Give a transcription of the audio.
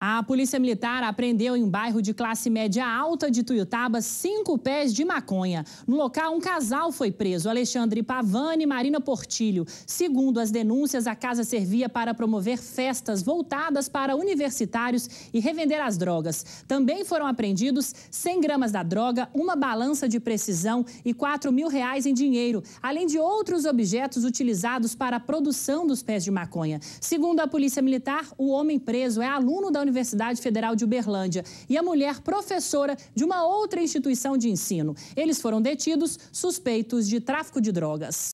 A polícia militar apreendeu em um bairro de classe média alta de Tuiutaba cinco pés de maconha. No local, um casal foi preso, Alexandre Pavani e Marina Portilho. Segundo as denúncias, a casa servia para promover festas voltadas para universitários e revender as drogas. Também foram apreendidos 100 gramas da droga, uma balança de precisão e 4 mil reais em dinheiro, além de outros objetos utilizados para a produção dos pés de maconha. Segundo a polícia militar, o homem preso é aluno da Universidade Federal de Uberlândia e a mulher professora de uma outra instituição de ensino. Eles foram detidos suspeitos de tráfico de drogas.